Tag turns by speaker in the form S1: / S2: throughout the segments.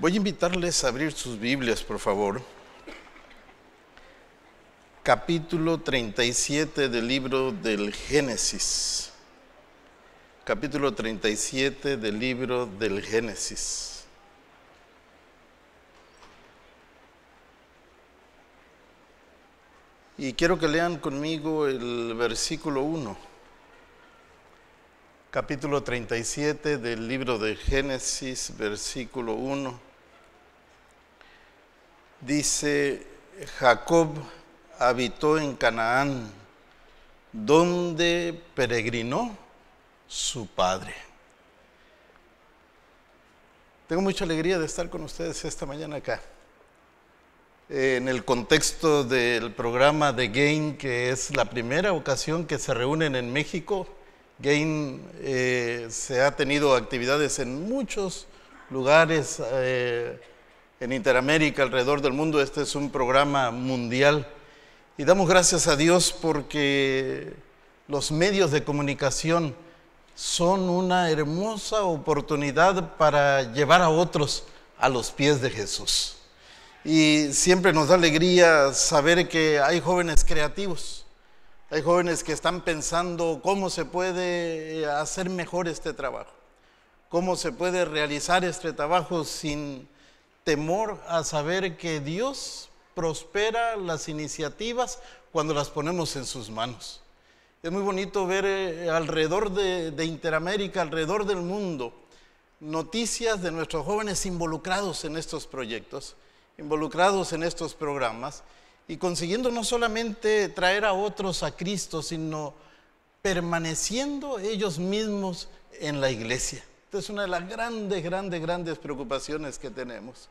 S1: Voy a invitarles a abrir sus Biblias, por favor. Capítulo 37 del libro del Génesis. Capítulo 37 del libro del Génesis. Y quiero que lean conmigo el versículo 1 capítulo 37 del libro de Génesis, versículo 1. Dice, Jacob habitó en Canaán, donde peregrinó su padre. Tengo mucha alegría de estar con ustedes esta mañana acá. Eh, en el contexto del programa de Game, que es la primera ocasión que se reúnen en México Gain eh, se ha tenido actividades en muchos lugares eh, en Interamérica, alrededor del mundo. Este es un programa mundial. Y damos gracias a Dios porque los medios de comunicación son una hermosa oportunidad para llevar a otros a los pies de Jesús. Y siempre nos da alegría saber que hay jóvenes creativos hay jóvenes que están pensando cómo se puede eh, hacer mejor este trabajo, cómo se puede realizar este trabajo sin temor a saber que Dios prospera las iniciativas cuando las ponemos en sus manos. Es muy bonito ver eh, alrededor de Interamérica, alrededor del mundo, noticias de nuestros jóvenes involucrados en estos proyectos, involucrados en estos programas y consiguiendo no solamente traer a otros a Cristo, sino permaneciendo ellos mismos en la iglesia. Esta es una de las grandes, grandes, grandes preocupaciones que tenemos,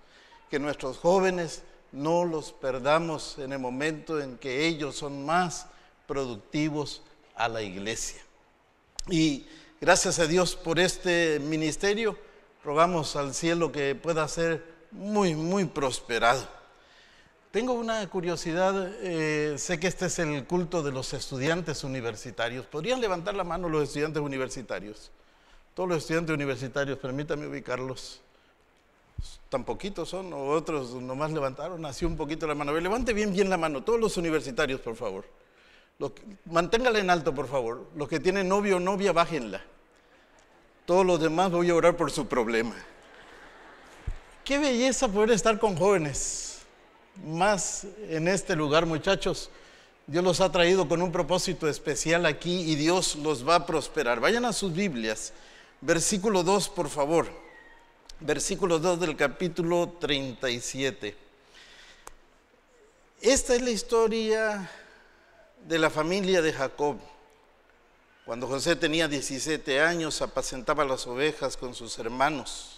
S1: que nuestros jóvenes no los perdamos en el momento en que ellos son más productivos a la iglesia. Y gracias a Dios por este ministerio, rogamos al cielo que pueda ser muy, muy prosperado. Tengo una curiosidad, eh, sé que este es el culto de los estudiantes universitarios. ¿Podrían levantar la mano los estudiantes universitarios? Todos los estudiantes universitarios, permítame ubicarlos. Tan poquitos son, otros nomás levantaron así un poquito la mano. A levante bien, bien la mano, todos los universitarios, por favor. Los en alto, por favor. Los que tienen novio o novia, bájenla. Todos los demás voy a orar por su problema. Qué belleza poder estar con jóvenes más en este lugar, muchachos. Dios los ha traído con un propósito especial aquí y Dios los va a prosperar. Vayan a sus Biblias. Versículo 2, por favor. Versículo 2 del capítulo 37. Esta es la historia de la familia de Jacob. Cuando José tenía 17 años, apacentaba las ovejas con sus hermanos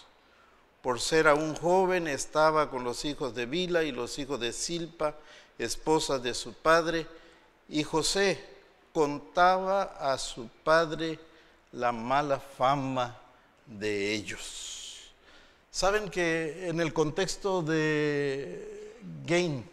S1: por ser aún joven, estaba con los hijos de Bila y los hijos de Silpa, esposas de su padre, y José contaba a su padre la mala fama de ellos. Saben que en el contexto de Game,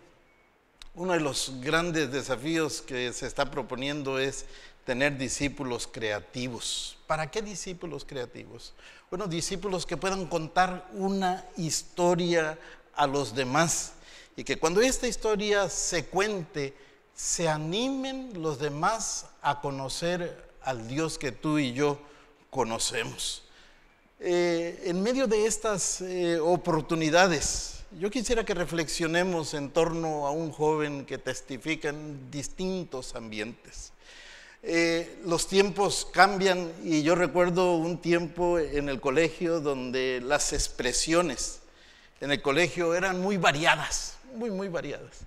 S1: uno de los grandes desafíos que se está proponiendo es tener discípulos creativos. ¿Para qué discípulos creativos? Bueno, discípulos que puedan contar una historia a los demás y que cuando esta historia se cuente, se animen los demás a conocer al Dios que tú y yo conocemos. Eh, en medio de estas eh, oportunidades, yo quisiera que reflexionemos en torno a un joven que testifica en distintos ambientes. Eh, los tiempos cambian y yo recuerdo un tiempo en el colegio donde las expresiones en el colegio eran muy variadas, muy, muy variadas.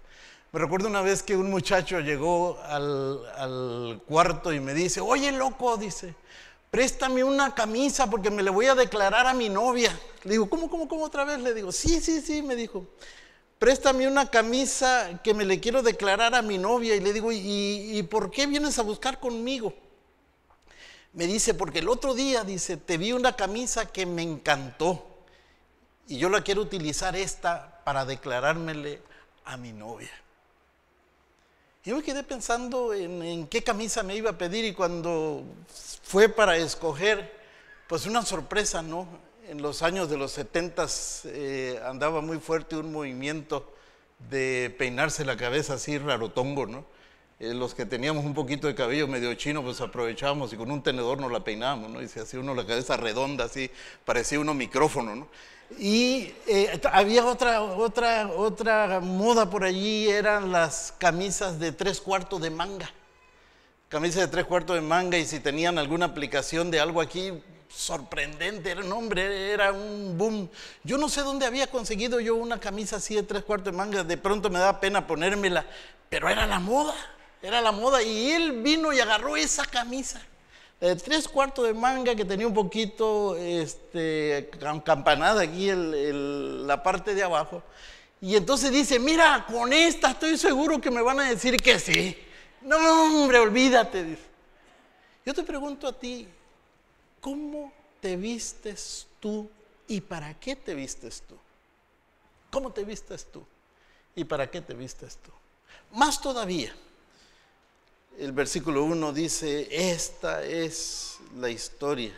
S1: Me recuerdo una vez que un muchacho llegó al, al, cuarto y me dice, oye loco, dice, préstame una camisa porque me le voy a declarar a mi novia. Le digo, ¿cómo, cómo, cómo otra vez? Le digo, sí, sí, sí, me dijo préstame una camisa que me le quiero declarar a mi novia. Y le digo, ¿y, por qué vienes a buscar conmigo? Me dice, porque el otro día, dice, te vi una camisa que me encantó y yo la quiero utilizar esta para declarármele a mi novia. Yo me quedé pensando en, en, qué camisa me iba a pedir y cuando fue para escoger, pues una sorpresa, ¿no? en los años de los 70 eh, andaba muy fuerte un movimiento de peinarse la cabeza así rarotongo, ¿no? Eh, los que teníamos un poquito de cabello medio chino, pues aprovechábamos y con un tenedor nos la peinábamos, Y se hacía uno la cabeza redonda, así, parecía uno micrófono, Y eh, había otra, otra, otra moda por allí, eran las camisas de tres cuartos de manga. Camisas de tres cuartos de manga y si tenían alguna aplicación de algo aquí, sorprendente, el un hombre, era un boom. Yo no sé dónde había conseguido yo una camisa así de tres cuartos de manga, de pronto me da pena ponérmela, pero era la moda, era la moda. Y él vino y agarró esa camisa de tres cuartos de manga que tenía un poquito este, campanada aquí en la parte de abajo. Y entonces dice, mira, con esta estoy seguro que me van a decir que sí. No, hombre, olvídate. Yo te pregunto a ti, ¿cómo te vistes tú y para qué te vistes tú? ¿Cómo te vistes tú y para qué te vistes tú? Más todavía, el versículo 1 dice, esta es la historia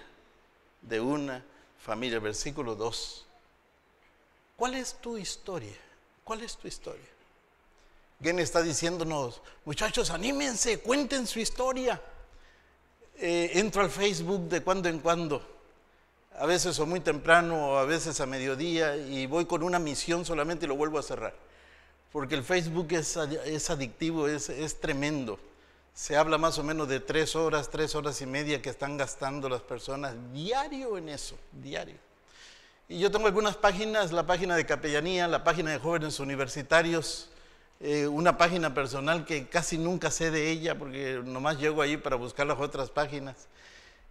S1: de una familia. Versículo 2. ¿Cuál es tu historia? ¿Cuál es tu historia? ¿Quién está diciéndonos, muchachos, anímense, cuenten su historia? Eh, entro al Facebook de cuando en cuando, a veces o muy temprano, o a veces a mediodía, y voy con una misión solamente y lo vuelvo a cerrar. Porque el Facebook es, es adictivo, es, es tremendo. Se habla más o menos de tres horas, tres horas y media que están gastando las personas diario en eso, diario. Y yo tengo algunas páginas, la página de capellanía, la página de jóvenes universitarios, eh, una página personal que casi nunca sé de ella porque nomás llego ahí para buscar las otras páginas.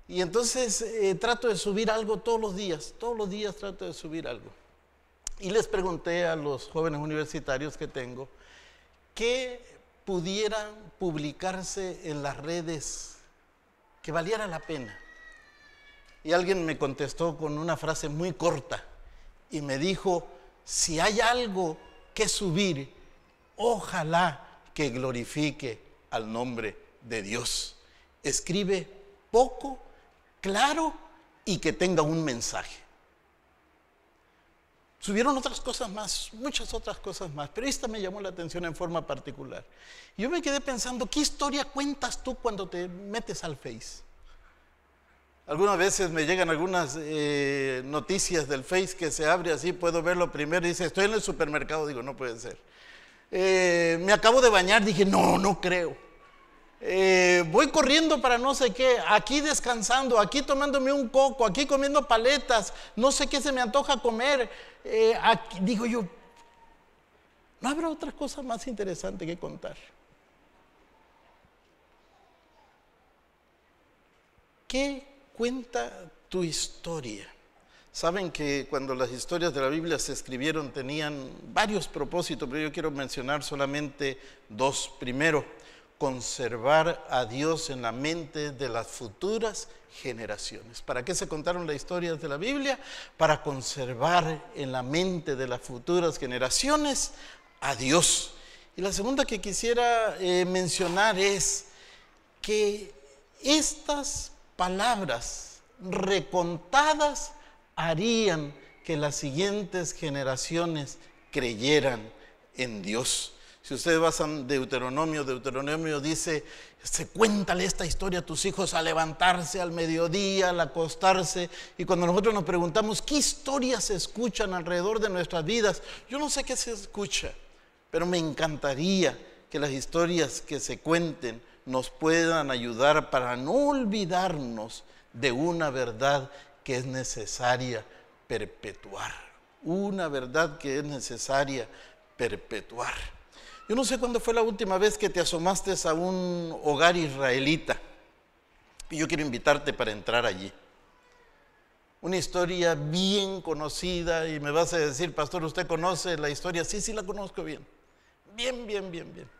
S1: Y entonces eh, trato de subir algo todos los días, todos los días trato de subir algo. Y les pregunté a los jóvenes universitarios que tengo ¿qué pudieran publicarse en las redes que valiera la pena. Y alguien me contestó con una frase muy corta y me dijo, si hay algo que subir ojalá que glorifique al nombre de Dios. Escribe poco, claro y que tenga un mensaje. Subieron otras cosas más, muchas otras cosas más, pero esta me llamó la atención en forma particular. Yo me quedé pensando, ¿qué historia cuentas tú cuando te metes al Face? Algunas veces me llegan algunas eh, noticias del Face que se abre así, puedo verlo primero y dice, estoy en el supermercado, digo, no puede ser. Eh, me acabo de bañar, dije, no, no creo. Eh, voy corriendo para no sé qué, aquí descansando, aquí tomándome un coco, aquí comiendo paletas, no sé qué se me antoja comer. Eh, digo yo, ¿no habrá otra cosa más interesante que contar? ¿Qué cuenta tu historia? Saben que cuando las historias de la Biblia se escribieron tenían varios propósitos, pero yo quiero mencionar solamente dos. Primero, conservar a Dios en la mente de las futuras generaciones. ¿Para qué se contaron las historias de la Biblia? Para conservar en la mente de las futuras generaciones a Dios. Y la segunda que quisiera eh, mencionar es que estas palabras recontadas harían que las siguientes generaciones creyeran en Dios. Si ustedes basan Deuteronomio, Deuteronomio dice, se cuéntale esta historia a tus hijos al levantarse al mediodía, al acostarse. Y cuando nosotros nos preguntamos qué historias se escuchan alrededor de nuestras vidas, yo no sé qué se escucha, pero me encantaría que las historias que se cuenten nos puedan ayudar para no olvidarnos de una verdad que es necesaria perpetuar. Una verdad que es necesaria perpetuar. Yo no sé cuándo fue la última vez que te asomaste a un hogar israelita. Y yo quiero invitarte para entrar allí. Una historia bien conocida y me vas a decir, pastor, ¿usted conoce la historia? Sí, sí, la conozco bien. Bien, bien, bien, bien.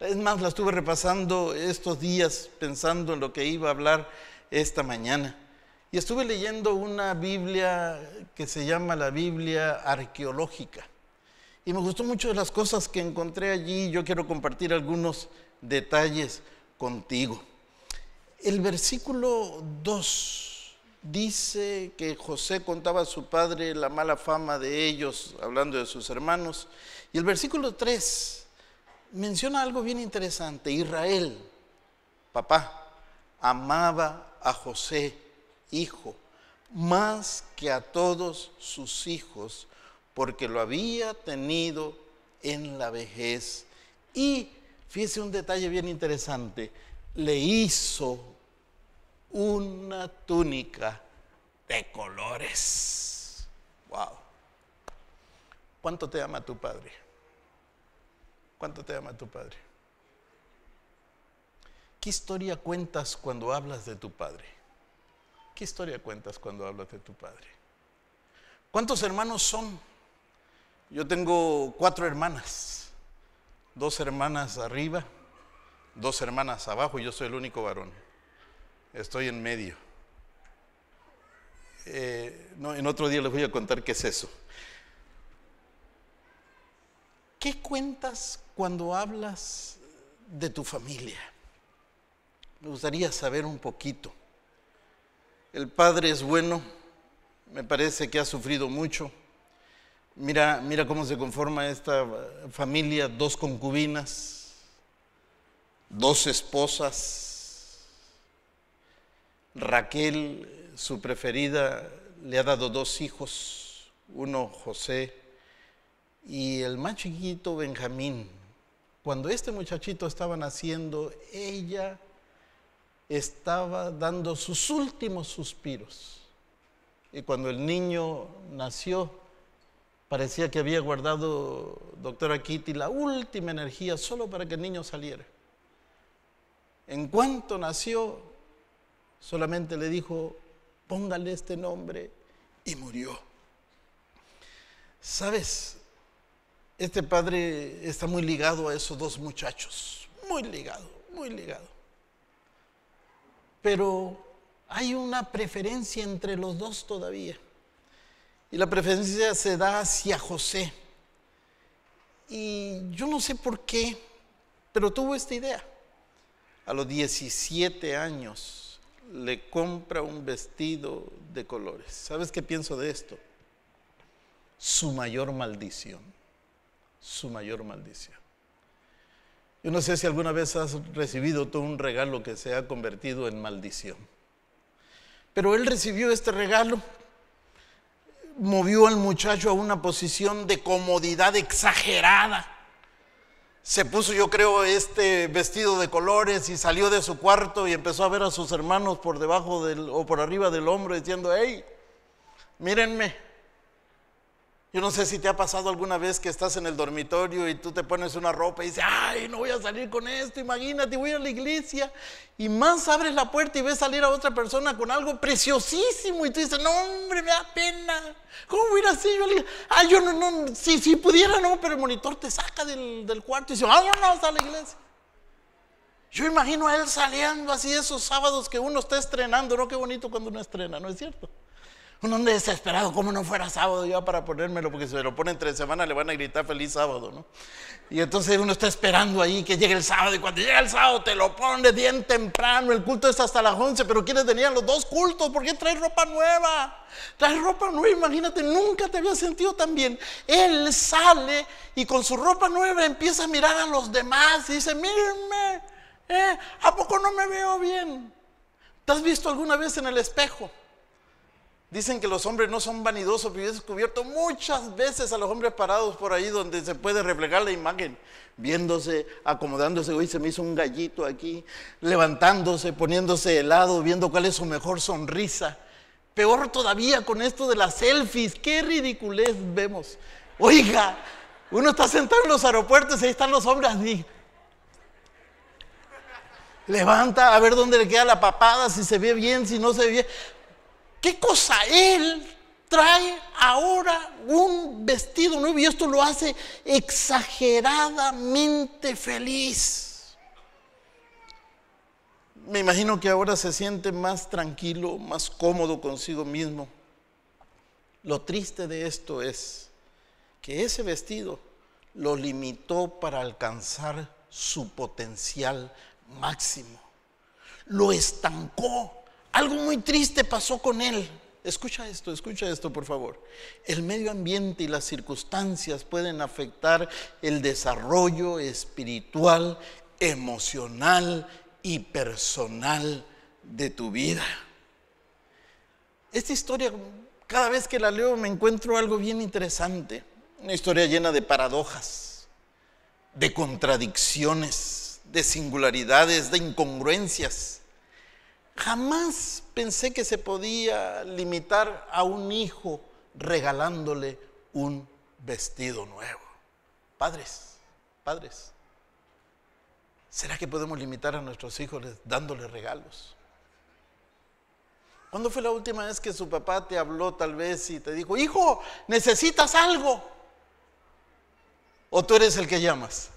S1: Es más, la estuve repasando estos días pensando en lo que iba a hablar esta mañana. Y estuve leyendo una Biblia que se llama la Biblia arqueológica. Y me gustó mucho de las cosas que encontré allí. Yo quiero compartir algunos detalles contigo. El versículo 2 dice que José contaba a su padre la mala fama de ellos, hablando de sus hermanos. Y el versículo 3 menciona algo bien interesante. Israel, papá, amaba a José hijo, más que a todos sus hijos, porque lo había tenido en la vejez. Y fíjese un detalle bien interesante, le hizo una túnica de colores. Wow. ¿Cuánto te ama tu padre? ¿Cuánto te ama tu padre? ¿Qué historia cuentas cuando hablas de tu padre? ¿Qué historia cuentas cuando hablas de tu padre? ¿Cuántos hermanos son? Yo tengo cuatro hermanas, dos hermanas arriba, dos hermanas abajo y yo soy el único varón. Estoy en medio. Eh, no, en otro día les voy a contar qué es eso. ¿Qué cuentas cuando hablas de tu familia? Me gustaría saber un poquito. El padre es bueno, me parece que ha sufrido mucho. Mira, mira cómo se conforma esta eh, familia, dos concubinas, dos esposas. Raquel, su preferida, le ha dado dos hijos, uno José y el más chiquito Benjamín. Cuando este muchachito estaba naciendo, ella estaba dando sus últimos suspiros. Y cuando el niño nació, parecía que había guardado, doctora Kitty, la última energía solo para que el niño saliera. En cuanto nació, solamente le dijo, póngale este nombre, y murió. ¿Sabes? Este padre está muy ligado a esos dos muchachos, muy ligado, muy ligado pero hay una preferencia entre los dos todavía. Y la preferencia se da hacia José. Y yo no sé por qué, pero tuvo esta idea. A los 17 años le compra un vestido de colores. ¿Sabes qué pienso de esto? Su mayor maldición. Su mayor maldición. Yo no sé si alguna vez has recibido tú un regalo que se ha convertido en maldición. Pero él recibió este regalo, movió al muchacho a una posición de comodidad exagerada. Se puso, yo creo, este vestido de colores y salió de su cuarto y empezó a ver a sus hermanos por debajo del, o por arriba del hombro diciendo, hey, mírenme, yo no sé si te ha pasado alguna vez que estás en el dormitorio y tú te pones una ropa y dices, ay, no voy a salir con esto, imagínate, voy a la iglesia. Y más abres la puerta y ves salir a otra persona con algo preciosísimo y tú dices, no, hombre, me da pena. ¿Cómo voy a ir así? Yo ay, yo no, no, si, si pudiera, no, pero el monitor te saca del, cuarto y dice, vámonos a la iglesia. Yo imagino a él saliendo así esos sábados que uno está estrenando, ¿no? Qué bonito cuando uno estrena, ¿no es cierto? uno hombre desesperado, como no fuera sábado ya para ponérmelo, porque si me lo ponen tres semanas le van a gritar feliz sábado, ¿no? Y entonces uno está esperando ahí que llegue el sábado, y cuando llega el sábado te lo pones bien temprano, el culto es hasta las 11, pero quienes tenían los dos cultos, ¿por qué traes ropa nueva? Traes ropa nueva, imagínate, nunca te había sentido tan bien. Él sale y con su ropa nueva empieza a mirar a los demás y dice, mírenme, ¿eh? ¿a poco no me veo bien? ¿Te has visto alguna vez en el espejo? Dicen que los hombres no son vanidosos, pero yo he descubierto muchas veces a los hombres parados por ahí donde se puede reflejar la imagen, viéndose, acomodándose, hoy se me hizo un gallito aquí, levantándose, poniéndose helado, viendo cuál es su mejor sonrisa. Peor todavía con esto de las selfies, qué ridiculez vemos. Oiga, uno está sentado en los aeropuertos y ahí están los hombres así. Levanta a ver dónde le queda la papada, si se ve bien, si no se ve bien. ¿Qué cosa él trae ahora un vestido nuevo y esto lo hace exageradamente feliz? Me imagino que ahora se siente más tranquilo, más cómodo consigo mismo. Lo triste de esto es que ese vestido lo limitó para alcanzar su potencial máximo. Lo estancó algo muy triste pasó con él. Escucha esto, escucha esto, por favor. El medio ambiente y las circunstancias pueden afectar el desarrollo espiritual, emocional y personal de tu vida. Esta historia, cada vez que la leo me encuentro algo bien interesante. Una historia llena de paradojas, de contradicciones, de singularidades, de incongruencias Jamás pensé que se podía limitar a un hijo regalándole un vestido nuevo. Padres, padres, ¿será que podemos limitar a nuestros hijos dándoles regalos? ¿Cuándo fue la última vez que su papá te habló tal vez y te dijo, hijo, necesitas algo? ¿O tú eres el que llamas?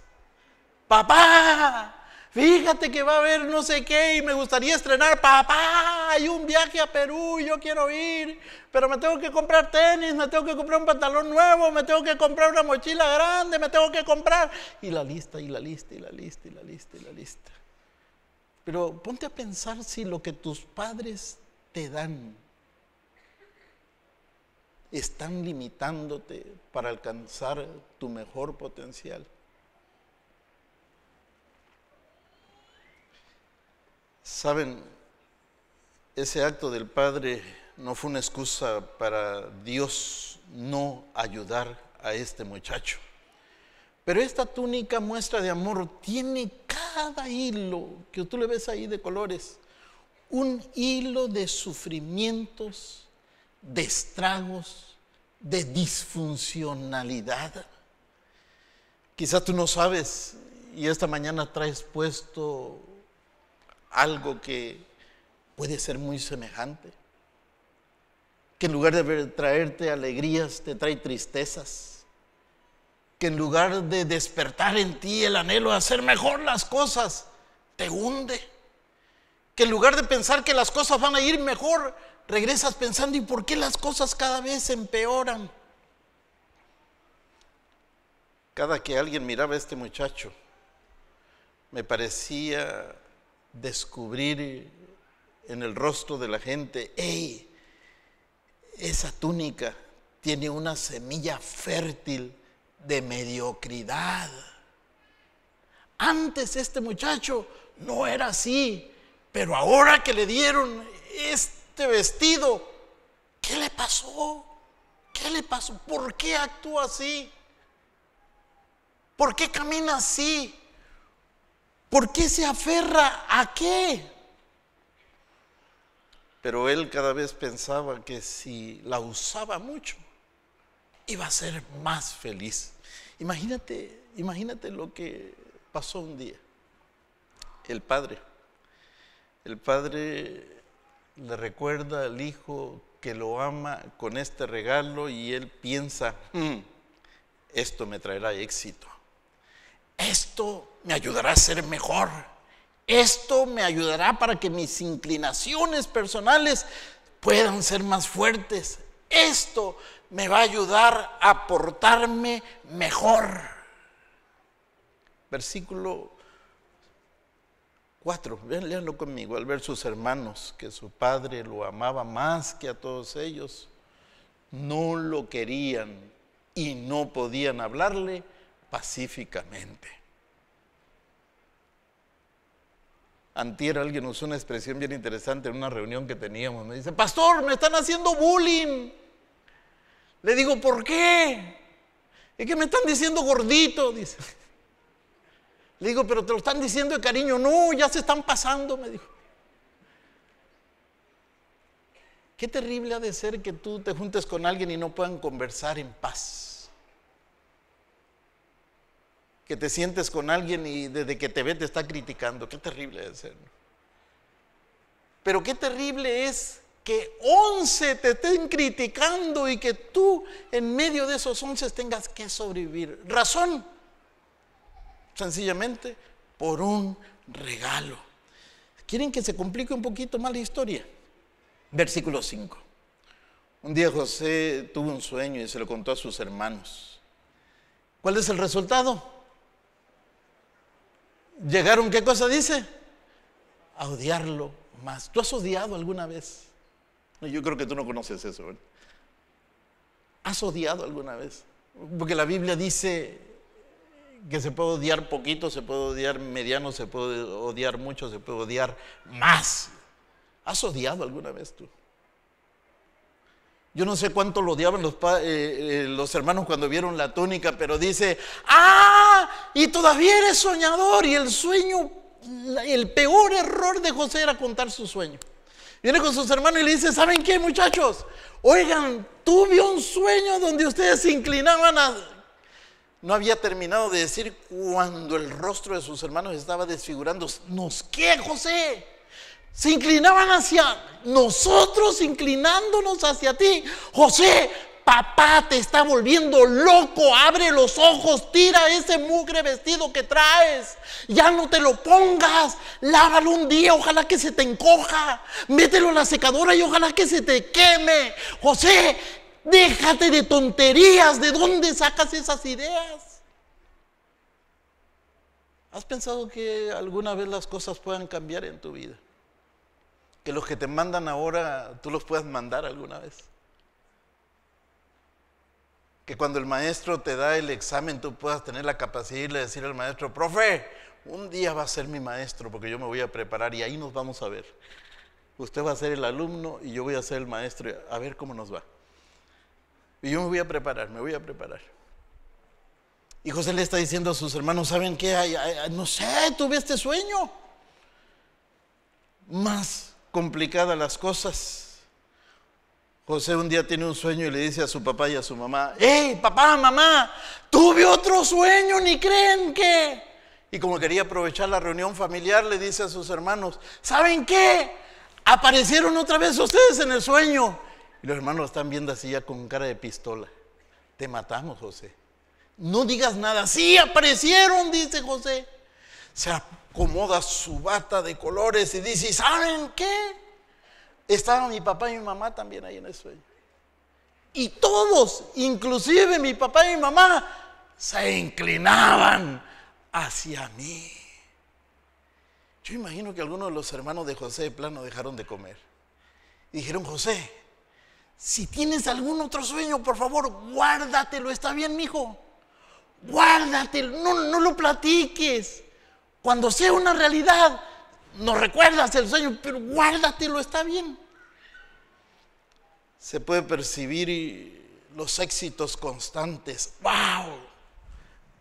S1: Papá, Fíjate que va a haber no sé qué y me gustaría estrenar, papá, hay un viaje a Perú, yo quiero ir, pero me tengo que comprar tenis, me tengo que comprar un pantalón nuevo, me tengo que comprar una mochila grande, me tengo que comprar. Y la lista, y la lista, y la lista, y la lista, y la lista. Pero ponte a pensar si lo que tus padres te dan están limitándote para alcanzar tu mejor potencial. Saben, ese acto del Padre no fue una excusa para Dios no ayudar a este muchacho. Pero esta túnica muestra de amor tiene cada hilo que tú le ves ahí de colores, un hilo de sufrimientos, de estragos, de disfuncionalidad. Quizás tú no sabes y esta mañana traes puesto algo que puede ser muy semejante. Que en lugar de traerte alegrías, te trae tristezas. Que en lugar de despertar en ti el anhelo de hacer mejor las cosas, te hunde. Que en lugar de pensar que las cosas van a ir mejor, regresas pensando, ¿y por qué las cosas cada vez empeoran? Cada que alguien miraba a este muchacho, me parecía descubrir en el rostro de la gente, hey, esa túnica tiene una semilla fértil de mediocridad. Antes este muchacho no era así, pero ahora que le dieron este vestido, ¿qué le pasó? ¿Qué le pasó? ¿Por qué actúa así? ¿Por qué camina así? ¿Por qué se aferra a qué? Pero él cada vez pensaba que si la usaba mucho, iba a ser más feliz. Imagínate, imagínate lo que pasó un día. El padre, el padre le recuerda al hijo que lo ama con este regalo y él piensa, mm, esto me traerá éxito esto me ayudará a ser mejor. Esto me ayudará para que mis inclinaciones personales puedan ser más fuertes. Esto me va a ayudar a portarme mejor. Versículo 4. Leanlo conmigo. Al ver sus hermanos que su padre lo amaba más que a todos ellos, no lo querían y no podían hablarle pacíficamente. Antier alguien usó una expresión bien interesante en una reunión que teníamos. Me dice, pastor, me están haciendo bullying. Le digo, ¿por qué? Es que me están diciendo gordito, dice. Le digo, pero te lo están diciendo de cariño. No, ya se están pasando, me dijo. Qué terrible ha de ser que tú te juntes con alguien y no puedan conversar en paz que te sientes con alguien y desde que te ve te está criticando. Qué terrible es ser. Pero qué terrible es que once te estén criticando y que tú en medio de esos once tengas que sobrevivir. Razón, sencillamente, por un regalo. ¿Quieren que se complique un poquito más la historia? Versículo 5. Un día José tuvo un sueño y se lo contó a sus hermanos. ¿Cuál es el resultado? Llegaron, ¿qué cosa dice? A odiarlo más. ¿Tú has odiado alguna vez? yo creo que tú no conoces eso. ¿Has odiado alguna vez? Porque la Biblia dice que se puede odiar poquito, se puede odiar mediano, se puede odiar mucho, se puede odiar más. ¿Has odiado alguna vez tú? Yo no sé cuánto lo odiaban eh, eh, los, hermanos cuando vieron la túnica, pero dice, ah, y todavía eres soñador. Y el sueño, el peor error de José era contar su sueño. Viene con sus hermanos y le dice, ¿saben qué muchachos? Oigan, tuve un sueño donde ustedes se inclinaban a... No había terminado de decir cuando el rostro de sus hermanos estaba desfigurando. Nos, ¿qué, José? se inclinaban hacia nosotros, inclinándonos hacia ti. José, papá te está volviendo loco, abre los ojos, tira ese mugre vestido que traes, ya no te lo pongas, lávalo un día, ojalá que se te encoja, mételo en la secadora y ojalá que se te queme. José, déjate de tonterías, ¿de dónde sacas esas ideas? ¿Has pensado que alguna vez las cosas puedan cambiar en tu vida? que los que te mandan ahora tú los puedas mandar alguna vez. Que cuando el maestro te da el examen tú puedas tener la capacidad de decir al maestro, profe, un día va a ser mi maestro porque yo me voy a preparar y ahí nos vamos a ver. Usted va a ser el alumno y yo voy a ser el maestro, a ver cómo nos va. Y yo me voy a preparar, me voy a preparar. Y José le está diciendo a sus hermanos, ¿saben qué? no sé, tuve este sueño. Más complicadas las cosas. José un día tiene un sueño y le dice a su papá y a su mamá, ¡Ey, papá, mamá, tuve otro sueño, ni creen que... Y como quería aprovechar la reunión familiar, le dice a sus hermanos, ¿saben qué? Aparecieron otra vez ustedes en el sueño. Y los hermanos están viendo así ya con cara de pistola. Te matamos, José. No digas nada. Sí, aparecieron, dice José. Se acomoda su bata de colores y dice, ¿saben qué? Estaban mi papá y mi mamá también ahí en el sueño. Y todos, inclusive mi papá y mi mamá, se inclinaban hacia mí. Yo imagino que algunos de los hermanos de José de plano dejaron de comer. dijeron, José, si tienes algún otro sueño, por favor, guárdatelo, está bien, mijo. Guárdatelo, no, no lo platiques. Cuando sea una realidad, no recuerdas el sueño, pero guárdatelo, está bien. Se puede percibir los éxitos constantes. ¡Wow!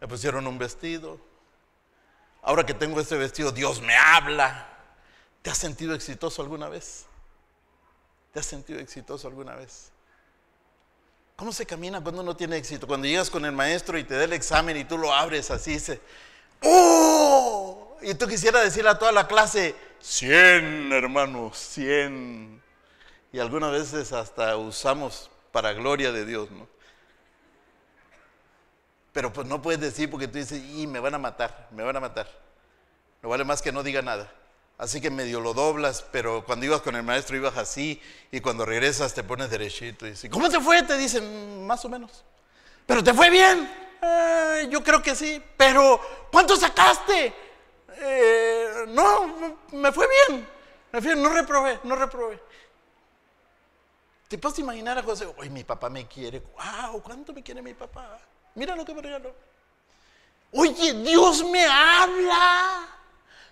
S1: Me pusieron un vestido. Ahora que tengo este vestido, Dios me habla. ¿Te has sentido exitoso alguna vez? ¿Te has sentido exitoso alguna vez? ¿Cómo se camina cuando uno tiene éxito? Cuando llegas con el maestro y te da el examen y tú lo abres así, se. ¡Oh! Y tú quisieras decirle a toda la clase, 100 hermanos, 100. Y algunas veces hasta usamos para gloria de Dios, ¿no? Pero pues no puedes decir porque tú dices, y me van a matar, me van a matar. No vale más que no diga nada. Así que medio lo doblas, pero cuando ibas con el maestro ibas así y cuando regresas te pones derechito y dices, ¿cómo te fue? Te dicen, más o menos. Pero te fue bien. Eh, yo creo que sí, pero ¿cuánto sacaste? Eh, no, me fue bien. Me no reprobé, no reprobé. Te puedes imaginar a José, Oye, mi papá me quiere, wow, ¿cuánto me quiere mi papá? Mira lo que me regaló. Oye, Dios me habla.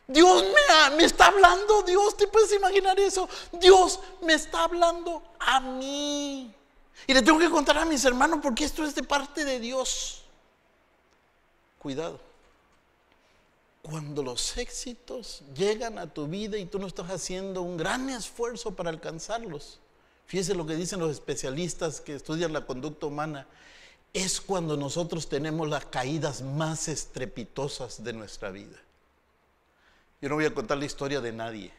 S1: Dios me, me, está hablando, Dios, ¿te puedes imaginar eso? Dios me está hablando a mí. Y le tengo que contar a mis hermanos porque esto es de parte de Dios. Cuidado. Cuando los éxitos llegan a tu vida y tú no estás haciendo un gran esfuerzo para alcanzarlos, fíjese lo que dicen los especialistas que estudian la conducta humana, es cuando nosotros tenemos las caídas más estrepitosas de nuestra vida. Yo no voy a contar la historia de nadie,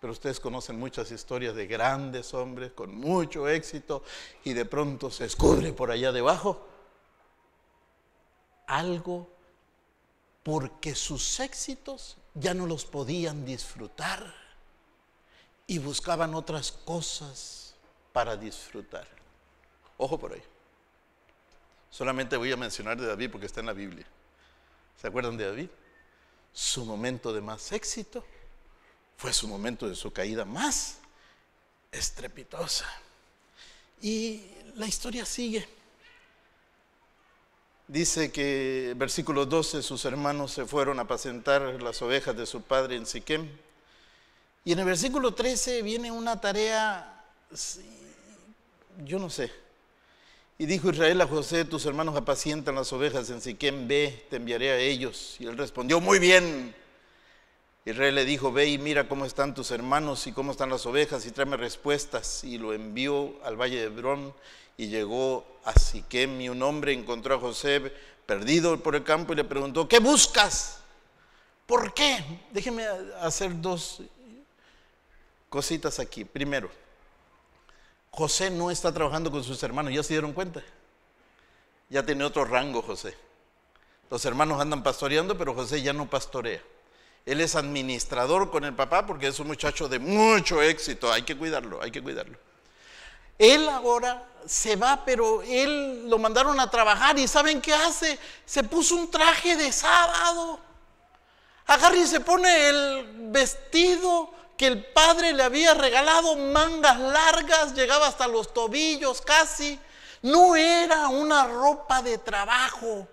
S1: pero ustedes conocen muchas historias de grandes hombres con mucho éxito y de pronto se descubre por allá debajo algo porque sus éxitos ya no los podían disfrutar y buscaban otras cosas para disfrutar. Ojo por ahí. Solamente voy a mencionar de David porque está en la Biblia. ¿Se acuerdan de David? Su momento de más éxito fue su momento de su caída más estrepitosa. Y la historia sigue dice que, versículo 12, sus hermanos se fueron a apacentar las ovejas de su padre en Siquem. Y en el versículo 13 viene una tarea, yo no sé. Y dijo Israel a José, tus hermanos apacientan las ovejas en Siquem, ve, te enviaré a ellos. Y él respondió, muy bien, rey le dijo, ve y mira cómo están tus hermanos y cómo están las ovejas y tráeme respuestas. Y lo envió al valle de Hebrón y llegó a Siquem y un hombre encontró a José perdido por el campo y le preguntó, ¿qué buscas? ¿Por qué? Déjeme hacer dos cositas aquí. Primero, José no está trabajando con sus hermanos, ya se dieron cuenta. Ya tiene otro rango José. Los hermanos andan pastoreando, pero José ya no pastorea. Él es administrador con el papá porque es un muchacho de mucho éxito. Hay que cuidarlo, hay que cuidarlo. Él ahora se va, pero él lo mandaron a trabajar y ¿saben qué hace? Se puso un traje de sábado. a y se pone el vestido que el padre le había regalado, mangas largas, llegaba hasta los tobillos casi. No era una ropa de trabajo.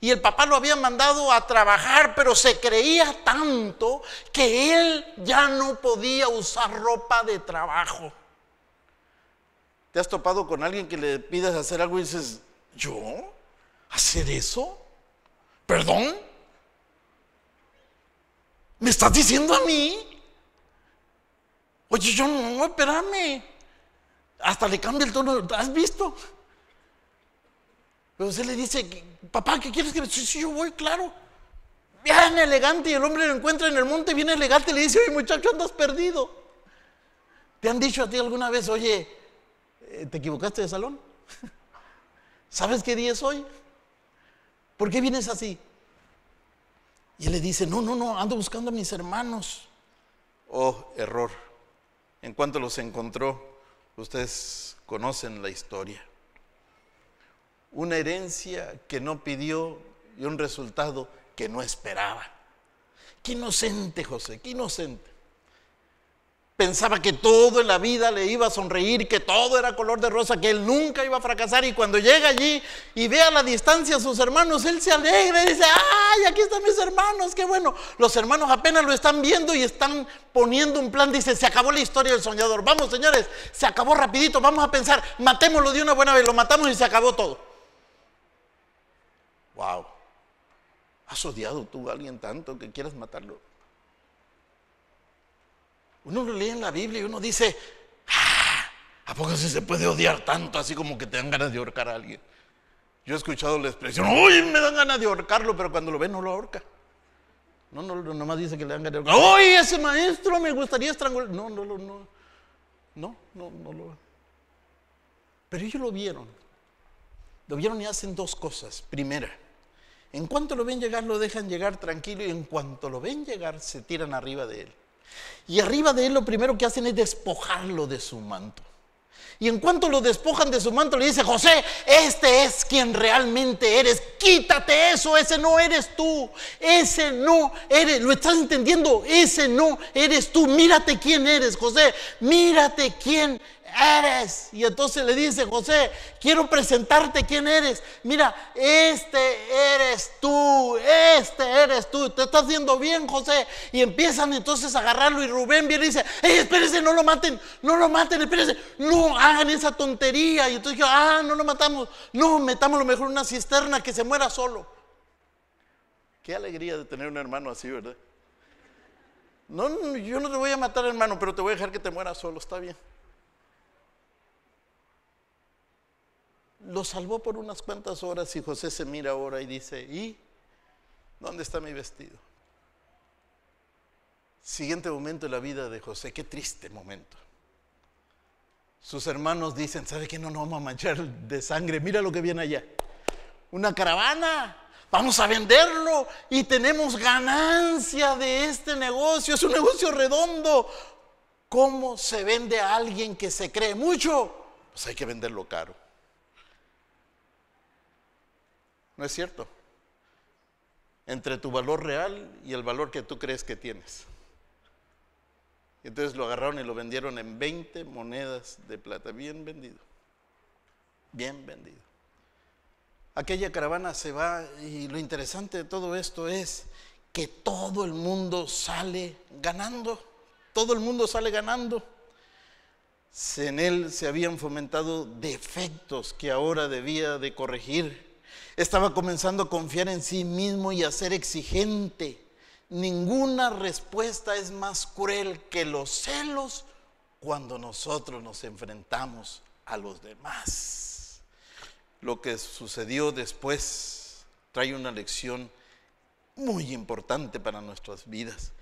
S1: Y el papá lo había mandado a trabajar, pero se creía tanto que él ya no podía usar ropa de trabajo. ¿Te has topado con alguien que le pidas hacer algo y dices, ¿yo? ¿Hacer eso? ¿Perdón? ¿Me estás diciendo a mí? Oye, yo no, espérame. Hasta le cambia el tono. ¿Has visto? Pero usted le dice, papá, ¿qué quieres que me... Sí, sí, yo voy, claro. Bien elegante y el hombre lo encuentra en el monte viene elegante y le dice, oye muchacho, andas perdido. ¿Te han dicho a ti alguna vez, oye, eh, te equivocaste de salón? ¿Sabes qué día es hoy? ¿Por qué vienes así? Y él le dice, no, no, no, ando buscando a mis hermanos. Oh, error. En cuanto los encontró, ustedes conocen la historia una herencia que no pidió y un resultado que no esperaba. Qué inocente José, qué inocente. Pensaba que todo en la vida le iba a sonreír, que todo era color de rosa, que él nunca iba a fracasar y cuando llega allí y ve a la distancia a sus hermanos, él se alegra y dice, ay, aquí están mis hermanos, qué bueno. Los hermanos apenas lo están viendo y están poniendo un plan, dice, se acabó la historia del soñador. Vamos, señores, se acabó rapidito, vamos a pensar, matémoslo de una buena vez, lo matamos y se acabó todo. Wow. ¿Has odiado tú a alguien tanto que quieras matarlo? Uno lo lee en la Biblia y uno dice, ¡Ah! ¿a poco se puede odiar tanto así como que te dan ganas de ahorcar a alguien? Yo he escuchado la expresión, uy, me dan ganas de ahorcarlo, pero cuando lo ven no lo ahorca. No, no, no, más dice que le dan ganas de ahorcar. ¡Uy, ese maestro me gustaría estrangular! No, no, no, no. No, no, no lo. Pero ellos lo vieron. Lo vieron y hacen dos cosas. Primera, en cuanto lo ven llegar, lo dejan llegar tranquilo y en cuanto lo ven llegar, se tiran arriba de él. Y arriba de él lo primero que hacen es despojarlo de su manto. Y en cuanto lo despojan de su manto, le dice, José, este es quien realmente eres. Quítate eso, ese no eres tú. Ese no eres, ¿lo estás entendiendo? Ese no eres tú. Mírate quién eres, José. Mírate quién eres eres. Y entonces le dice, José, quiero presentarte quién eres. Mira, este eres tú, este eres tú. Te estás haciendo bien, José. Y empiezan entonces a agarrarlo y Rubén viene y dice, hey, espérense, no lo maten, no lo maten, espérense, no hagan esa tontería. Y entonces yo, ah, no lo matamos, no, lo mejor en una cisterna que se muera solo. Qué alegría de tener un hermano así, ¿verdad? No, yo no te voy a matar, hermano, pero te voy a dejar que te muera solo, está bien. lo salvó por unas cuantas horas y José se mira ahora y dice, ¿y dónde está mi vestido? Siguiente momento de la vida de José, qué triste momento. Sus hermanos dicen, ¿sabe qué? No nos vamos a manchar de sangre, mira lo que viene allá. Una caravana, vamos a venderlo y tenemos ganancia de este negocio, es un negocio redondo. ¿Cómo se vende a alguien que se cree mucho? Pues hay que venderlo caro. ¿No es cierto? Entre tu valor real y el valor que tú crees que tienes. Entonces lo agarraron y lo vendieron en 20 monedas de plata. Bien vendido. Bien vendido. Aquella caravana se va y lo interesante de todo esto es que todo el mundo sale ganando. Todo el mundo sale ganando. En él se habían fomentado defectos que ahora debía de corregir estaba comenzando a confiar en sí mismo y a ser exigente. Ninguna respuesta es más cruel que los celos cuando nosotros nos enfrentamos a los demás. Lo que sucedió después trae una lección muy importante para nuestras vidas.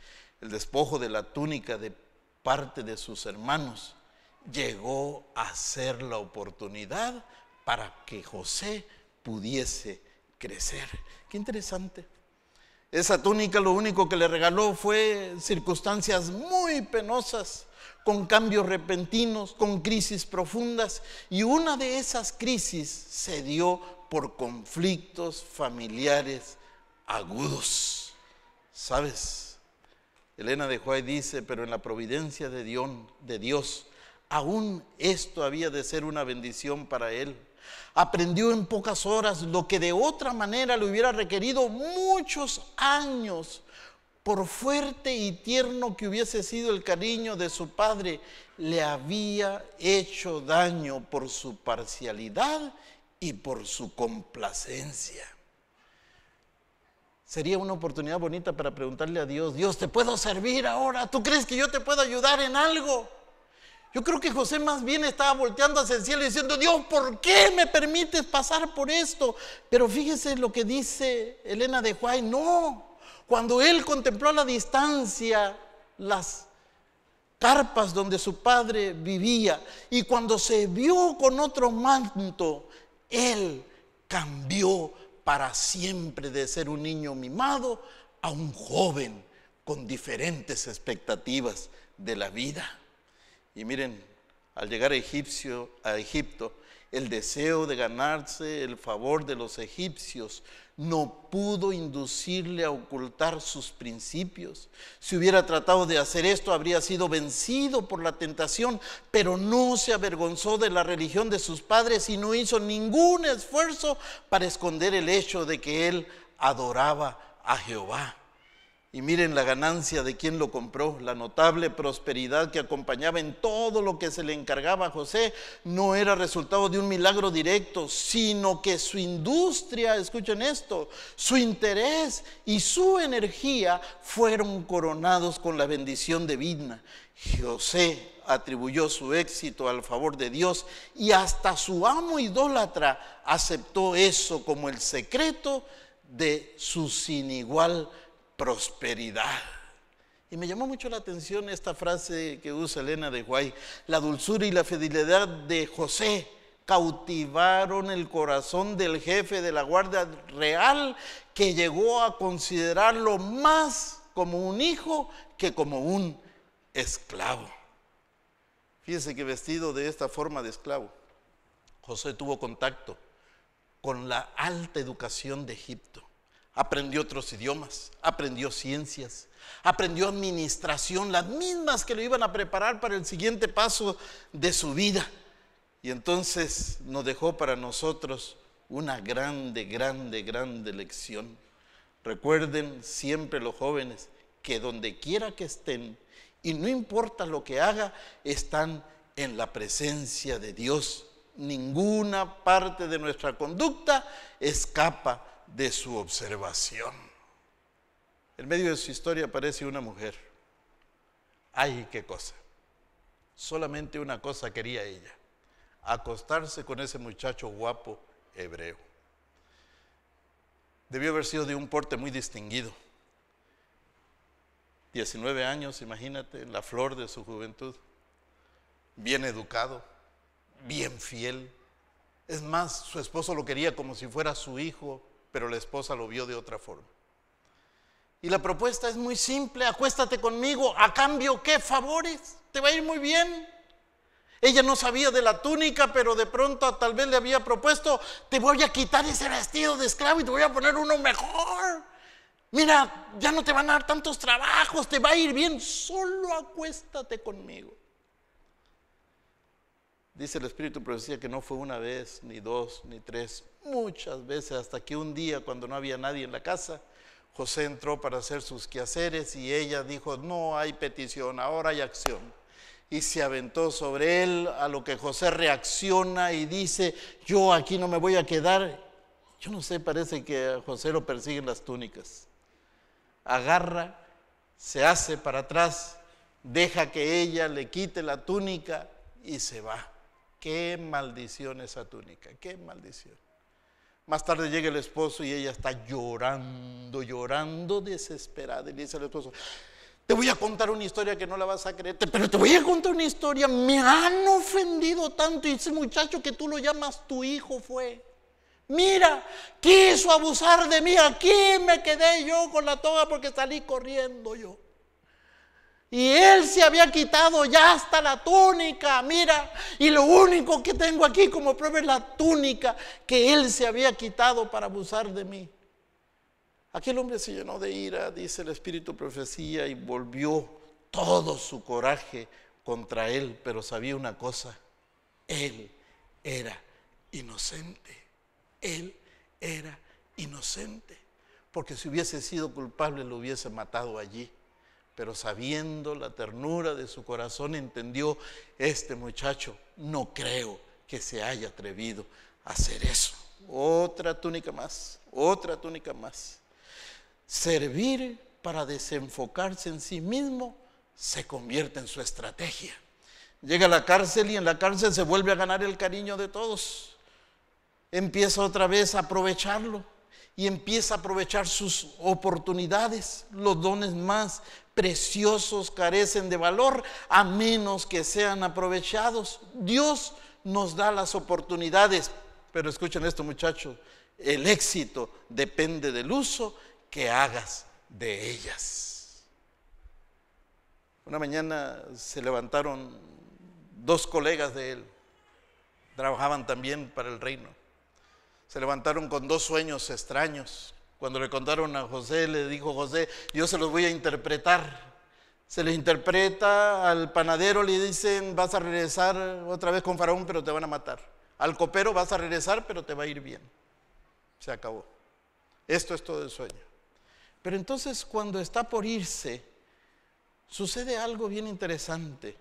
S1: El despojo de la túnica de parte de sus hermanos llegó a ser la oportunidad para que José pudiese crecer. Qué interesante. Esa túnica lo único que le regaló fue circunstancias muy penosas, con cambios repentinos, con crisis profundas. Y una de esas crisis se dio por conflictos familiares agudos. ¿Sabes? Elena de Juárez dice, pero en la providencia de Dios, de Dios, aún esto había de ser una bendición para él Aprendió en pocas horas lo que de otra manera le hubiera requerido muchos años. Por fuerte y tierno que hubiese sido el cariño de su padre, le había hecho daño por su parcialidad y por su complacencia. Sería una oportunidad bonita para preguntarle a Dios, Dios, ¿te puedo servir ahora? ¿Tú crees que yo te puedo ayudar en algo? Yo creo que José más bien estaba volteando hacia el cielo diciendo, Dios, ¿por qué me permites pasar por esto? Pero fíjese lo que dice Elena de Juárez no, cuando él contempló a la distancia las carpas donde su padre vivía y cuando se vio con otro manto, él cambió para siempre de ser un niño mimado a un joven con diferentes expectativas de la vida. Y miren, al llegar a, a Egipto, el deseo de ganarse el favor de los egipcios no pudo inducirle a ocultar sus principios. Si hubiera tratado de hacer esto, habría sido vencido por la tentación, pero no se avergonzó de la religión de sus padres y no hizo ningún esfuerzo para esconder el hecho de que él adoraba a Jehová. Y miren la ganancia de quien lo compró, la notable prosperidad que acompañaba en todo lo que se le encargaba a José, no era resultado de un milagro directo, sino que su industria, escuchen esto, su interés y su energía fueron coronados con la bendición divina. José atribuyó su éxito al favor de Dios y hasta su amo idólatra aceptó eso como el secreto de su sin igual prosperidad. Y me llamó mucho la atención esta frase que usa Elena de Guay, la dulzura y la fidelidad de José cautivaron el corazón del jefe de la Guardia Real que llegó a considerarlo más como un hijo que como un esclavo. Fíjese que vestido de esta forma de esclavo, José tuvo contacto con la alta educación de Egipto aprendió otros idiomas, aprendió ciencias, aprendió administración, las mismas que lo iban a preparar para el siguiente paso de su vida. Y entonces nos dejó para nosotros una grande, grande, grande lección. Recuerden siempre los jóvenes que donde quiera que estén, y no importa lo que haga, están en la presencia de Dios. Ninguna parte de nuestra conducta escapa de su observación. En medio de su historia aparece una mujer. ¡Ay, qué cosa! Solamente una cosa quería ella, acostarse con ese muchacho guapo hebreo. Debió haber sido de un porte muy distinguido. 19 años, imagínate, la flor de su juventud. Bien educado, bien fiel. Es más, su esposo lo quería como si fuera su hijo pero la esposa lo vio de otra forma. Y la propuesta es muy simple, acuéstate conmigo, a cambio qué favores, te va a ir muy bien. Ella no sabía de la túnica, pero de pronto tal vez le había propuesto, te voy a quitar ese vestido de esclavo y te voy a poner uno mejor. Mira, ya no te van a dar tantos trabajos, te va a ir bien, solo acuéstate conmigo. Dice el Espíritu Profecía que no fue una vez, ni dos, ni tres, muchas veces, hasta que un día cuando no había nadie en la casa, José entró para hacer sus quehaceres y ella dijo, no hay petición, ahora hay acción. Y se aventó sobre él, a lo que José reacciona y dice, yo aquí no me voy a quedar. Yo no sé, parece que José lo persiguen las túnicas. Agarra, se hace para atrás, deja que ella le quite la túnica y se va. Qué maldición esa túnica, qué maldición. Más tarde llega el esposo y ella está llorando, llorando desesperada. Y le dice al esposo, te voy a contar una historia que no la vas a creer, pero te voy a contar una historia. Me han ofendido tanto y ese muchacho que tú lo llamas tu hijo fue. Mira, quiso abusar de mí. Aquí me quedé yo con la toga porque salí corriendo yo. Y él se había quitado ya hasta la túnica, mira. Y lo único que tengo aquí como prueba es la túnica que él se había quitado para abusar de mí. Aquel hombre se llenó de ira, dice el espíritu profecía, y volvió todo su coraje contra él, pero sabía una cosa, él era inocente, él era inocente, porque si hubiese sido culpable lo hubiese matado allí. Pero sabiendo la ternura de su corazón, entendió, este muchacho no creo que se haya atrevido a hacer eso. Otra túnica más, otra túnica más. Servir para desenfocarse en sí mismo se convierte en su estrategia. Llega a la cárcel y en la cárcel se vuelve a ganar el cariño de todos. Empieza otra vez a aprovecharlo y empieza a aprovechar sus oportunidades, los dones más preciosos carecen de valor a menos que sean aprovechados. Dios nos da las oportunidades, pero escuchen esto muchachos, el éxito depende del uso que hagas de ellas. Una mañana se levantaron dos colegas de él, trabajaban también para el reino. Se levantaron con dos sueños extraños, cuando le contaron a José, le dijo José, yo se los voy a interpretar. Se les interpreta, al panadero le dicen, vas a regresar otra vez con Faraón, pero te van a matar. Al copero vas a regresar, pero te va a ir bien. Se acabó. Esto es todo el sueño. Pero entonces cuando está por irse, sucede algo bien interesante.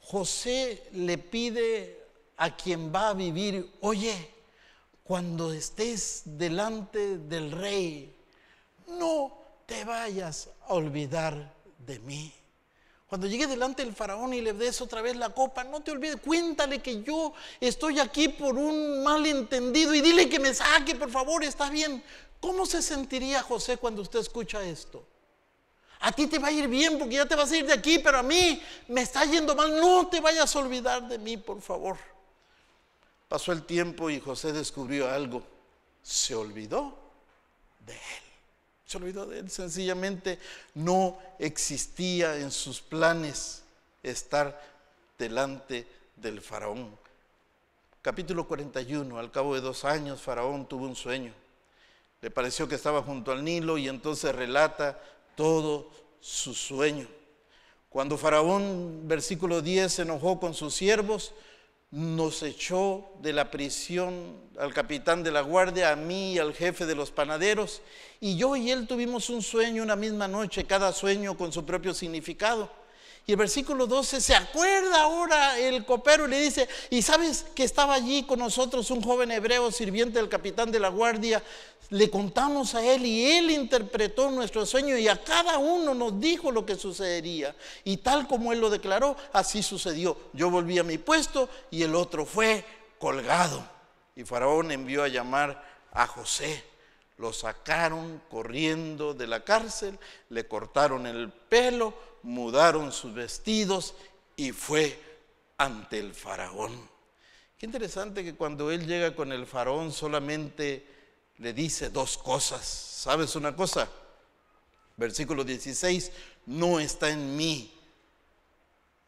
S1: José le pide a quien va a vivir, oye, cuando estés delante del rey, no te vayas a olvidar de mí. Cuando llegue delante del faraón y le des otra vez la copa, no te olvides, cuéntale que yo estoy aquí por un malentendido y dile que me saque, por favor, está bien. ¿Cómo se sentiría José cuando usted escucha esto? A ti te va a ir bien porque ya te vas a ir de aquí, pero a mí me está yendo mal. No te vayas a olvidar de mí, por favor. Pasó el tiempo y José descubrió algo. Se olvidó de él. Se olvidó de él. Sencillamente no existía en sus planes estar delante del faraón. Capítulo 41. Al cabo de dos años, faraón tuvo un sueño. Le pareció que estaba junto al Nilo y entonces relata todo su sueño. Cuando Faraón, versículo 10, se enojó con sus siervos, nos echó de la prisión al capitán de la guardia, a mí y al jefe de los panaderos. Y yo y él tuvimos un sueño una misma noche, cada sueño con su propio significado. Y el versículo 12, se acuerda ahora el copero y le dice, y sabes que estaba allí con nosotros un joven hebreo sirviente del capitán de la guardia, le contamos a él y él interpretó nuestro sueño y a cada uno nos dijo lo que sucedería. Y tal como él lo declaró, así sucedió. Yo volví a mi puesto y el otro fue colgado. Y Faraón envió a llamar a José lo sacaron corriendo de la cárcel, le cortaron el pelo, mudaron sus vestidos y fue ante el faraón. Qué interesante que cuando él llega con el faraón solamente le dice dos cosas. ¿Sabes una cosa? Versículo 16, no está en mí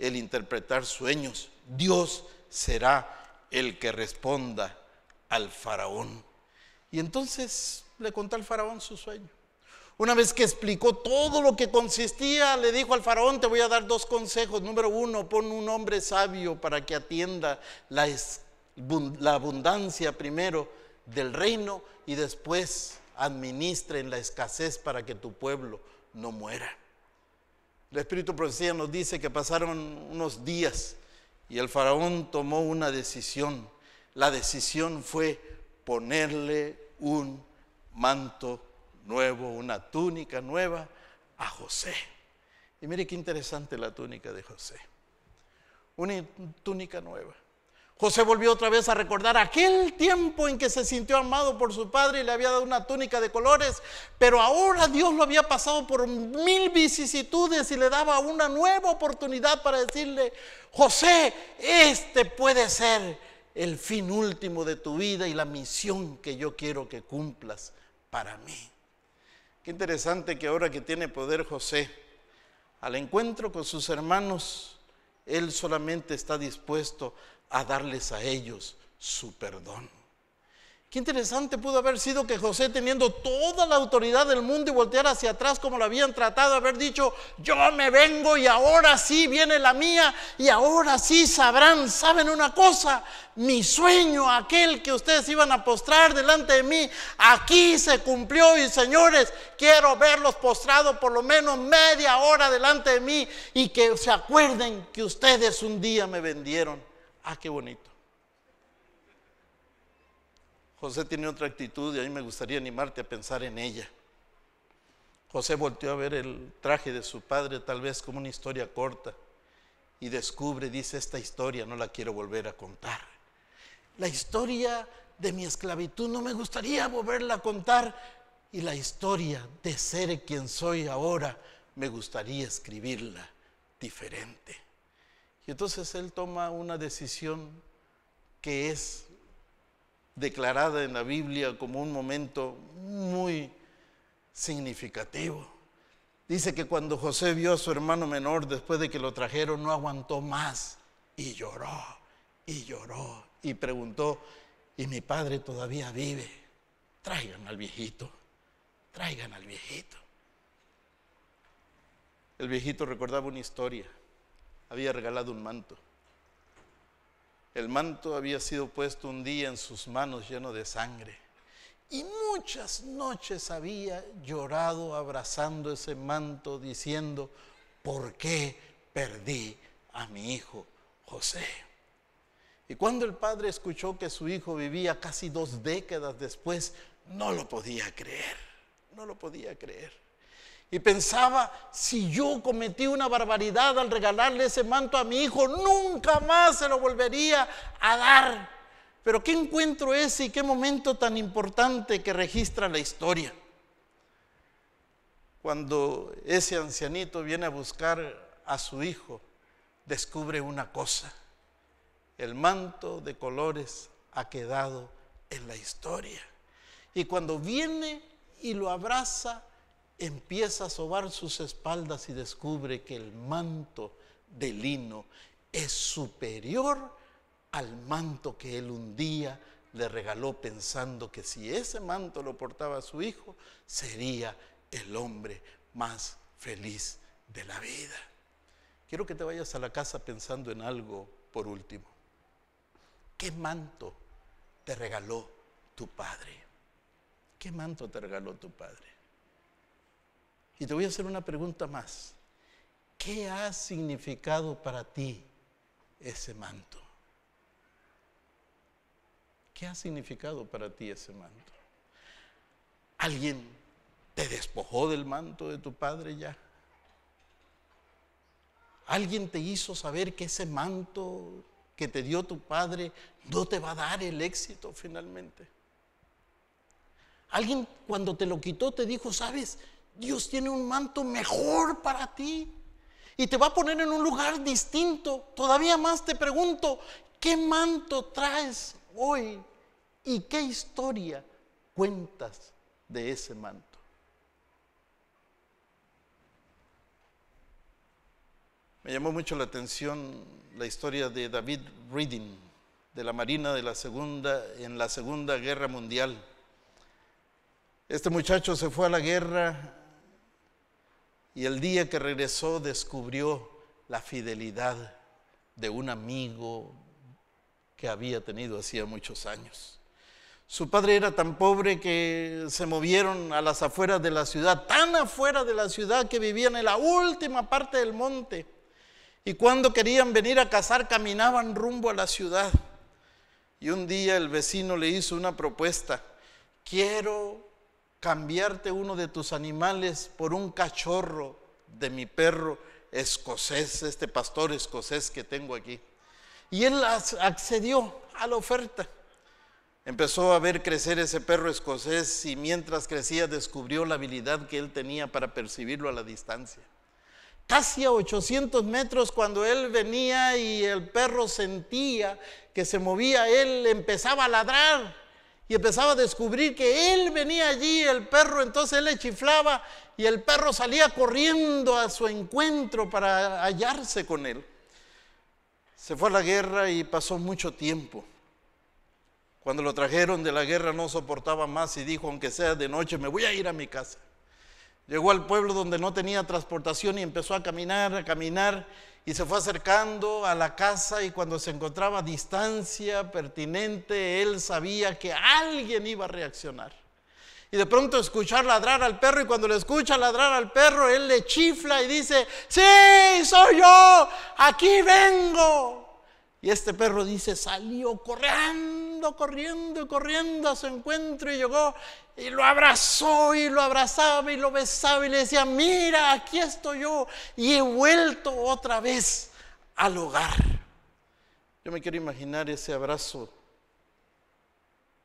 S1: el interpretar sueños. Dios será el que responda al faraón. Y entonces le contó al faraón su sueño. Una vez que explicó todo lo que consistía, le dijo al faraón, te voy a dar dos consejos. Número uno, pon un hombre sabio para que atienda la, abundancia primero del reino y después administre en la escasez para que tu pueblo no muera. El Espíritu Profecía nos dice que pasaron unos días y el faraón tomó una decisión. La decisión fue ponerle un manto nuevo, una túnica nueva a José. Y mire qué interesante la túnica de José. Una túnica nueva. José volvió otra vez a recordar aquel tiempo en que se sintió amado por su padre y le había dado una túnica de colores, pero ahora Dios lo había pasado por mil vicisitudes y le daba una nueva oportunidad para decirle, José, este puede ser el fin último de tu vida y la misión que yo quiero que cumplas para mí. Qué interesante que ahora que tiene poder José, al encuentro con sus hermanos, él solamente está dispuesto a darles a ellos su perdón. Qué interesante pudo haber sido que José, teniendo toda la autoridad del mundo y voltear hacia atrás como lo habían tratado, haber dicho, yo me vengo y ahora sí viene la mía y ahora sí sabrán, saben una cosa, mi sueño, aquel que ustedes iban a postrar delante de mí, aquí se cumplió y señores, quiero verlos postrados por lo menos media hora delante de mí y que se acuerden que ustedes un día me vendieron. Ah, qué bonito. José tiene otra actitud y a mí me gustaría animarte a pensar en ella. José volteó a ver el traje de su padre tal vez como una historia corta y descubre, dice, esta historia no la quiero volver a contar. La historia de mi esclavitud no me gustaría volverla a contar y la historia de ser quien soy ahora me gustaría escribirla diferente. Y entonces él toma una decisión que es declarada en la Biblia como un momento muy significativo. Dice que cuando José vio a su hermano menor después de que lo trajeron, no aguantó más y lloró y lloró y preguntó, ¿y mi padre todavía vive? Traigan al viejito, traigan al viejito. El viejito recordaba una historia, había regalado un manto. El manto había sido puesto un día en sus manos lleno de sangre. Y muchas noches había llorado abrazando ese manto diciendo, ¿por qué perdí a mi hijo José? Y cuando el padre escuchó que su hijo vivía casi dos décadas después, no lo podía creer, no lo podía creer. Y pensaba, si yo cometí una barbaridad al regalarle ese manto a mi hijo, nunca más se lo volvería a dar. Pero qué encuentro ese y qué momento tan importante que registra la historia. Cuando ese ancianito viene a buscar a su hijo, descubre una cosa. El manto de colores ha quedado en la historia. Y cuando viene y lo abraza, empieza a sobar sus espaldas y descubre que el manto de lino es superior al manto que él un día le regaló pensando que si ese manto lo portaba su hijo, sería el hombre más feliz de la vida. Quiero que te vayas a la casa pensando en algo por último. ¿Qué manto te regaló tu padre? ¿Qué manto te regaló tu padre? Y te voy a hacer una pregunta más. ¿Qué ha significado para ti ese manto? ¿Qué ha significado para ti ese manto? ¿Alguien te despojó del manto de tu padre ya? ¿Alguien te hizo saber que ese manto que te dio tu padre no te va a dar el éxito finalmente? ¿Alguien cuando te lo quitó te dijo, sabes, Dios tiene un manto mejor para ti y te va a poner en un lugar distinto. Todavía más te pregunto, ¿qué manto traes hoy y qué historia cuentas de ese manto? Me llamó mucho la atención la historia de David Reading, de la Marina de la segunda, en la Segunda Guerra Mundial. Este muchacho se fue a la guerra y el día que regresó descubrió la fidelidad de un amigo que había tenido hacía muchos años. Su padre era tan pobre que se movieron a las afueras de la ciudad, tan afuera de la ciudad que vivían en la última parte del monte. Y cuando querían venir a cazar caminaban rumbo a la ciudad. Y un día el vecino le hizo una propuesta. Quiero cambiarte uno de tus animales por un cachorro de mi perro escocés, este pastor escocés que tengo aquí. Y él accedió a la oferta. Empezó a ver crecer ese perro escocés y mientras crecía descubrió la habilidad que él tenía para percibirlo a la distancia. Casi a 800 metros cuando él venía y el perro sentía que se movía, él empezaba a ladrar y empezaba a descubrir que él venía allí, el perro, entonces él le chiflaba y el perro salía corriendo a su encuentro para hallarse con él. Se fue a la guerra y pasó mucho tiempo. Cuando lo trajeron de la guerra no soportaba más y dijo, aunque sea de noche, me voy a ir a mi casa. Llegó al pueblo donde no tenía transportación y empezó a caminar, a caminar y se fue acercando a la casa y cuando se encontraba a distancia pertinente, él sabía que alguien iba a reaccionar. Y de pronto escuchar ladrar al perro y cuando le escucha ladrar al perro, él le chifla y dice, sí, soy yo, aquí vengo. Y este perro dice, salió corriendo, corriendo, corriendo a su encuentro y llegó y lo abrazó y lo abrazaba y lo besaba y le decía, mira, aquí estoy yo y he vuelto otra vez al hogar. Yo me quiero imaginar ese abrazo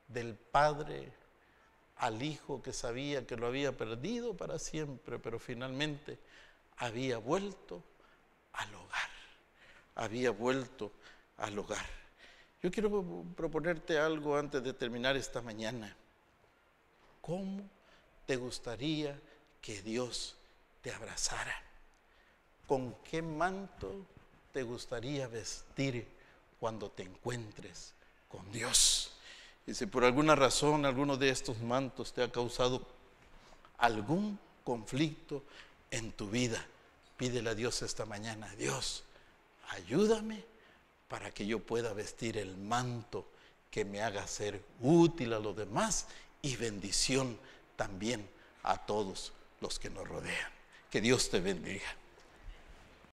S1: del padre al hijo que sabía que lo había perdido para siempre, pero finalmente había vuelto al hogar, había vuelto al hogar. Yo quiero proponerte algo antes de terminar esta mañana. ¿Cómo te gustaría que Dios te abrazara? ¿Con qué manto te gustaría vestir cuando te encuentres con Dios? Y si por alguna razón alguno de estos mantos te ha causado algún conflicto en tu vida, pídele a Dios esta mañana, Dios, ayúdame para que yo pueda vestir el manto que me haga ser útil a los demás y bendición también a todos los que nos rodean. Que Dios te bendiga.